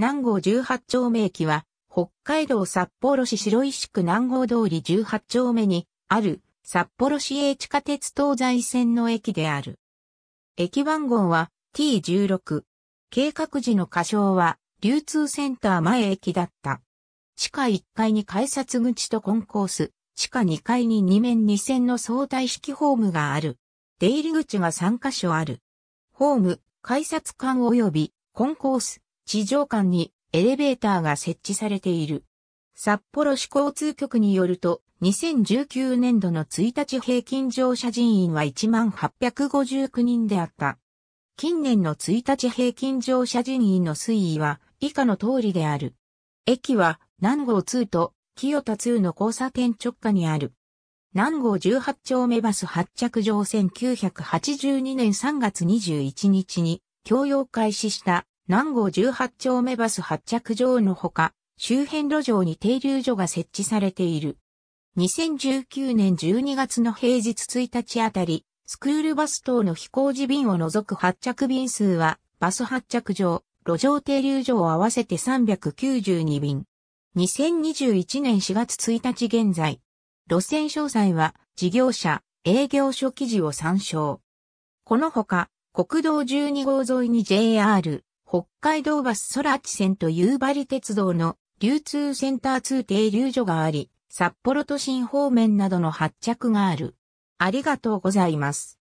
南郷十八丁目駅は、北海道札幌市白石区南郷通り十八丁目にある札幌市営地下鉄東西線の駅である。駅番号は T16。計画時の仮称は流通センター前駅だった。地下1階に改札口とコンコース、地下2階に2面2線の相対式ホームがある。出入り口が3カ所ある。ホーム、改札間及びコンコース、地上間にエレベーターが設置されている。札幌市交通局によると、2019年度の1日平均乗車人員は1859人であった。近年の1日平均乗車人員の推移は以下の通りである。駅は南郷2と清田2の交差点直下にある。南郷18丁目バス発着場1982年3月21日に共用開始した南郷18丁目バス発着場のほか、周辺路上に停留所が設置されている。2019年12月の平日1日あたり、スクールバス等の飛行時便を除く発着便数は、バス発着場、路上停留所を合わせて392便。2021年4月1日現在、路線詳細は事業者、営業所記事を参照。このほか、国道12号沿いに JR、北海道バス空地線と夕張鉄道の流通センター通停留所があり、札幌都心方面などの発着がある。ありがとうございます。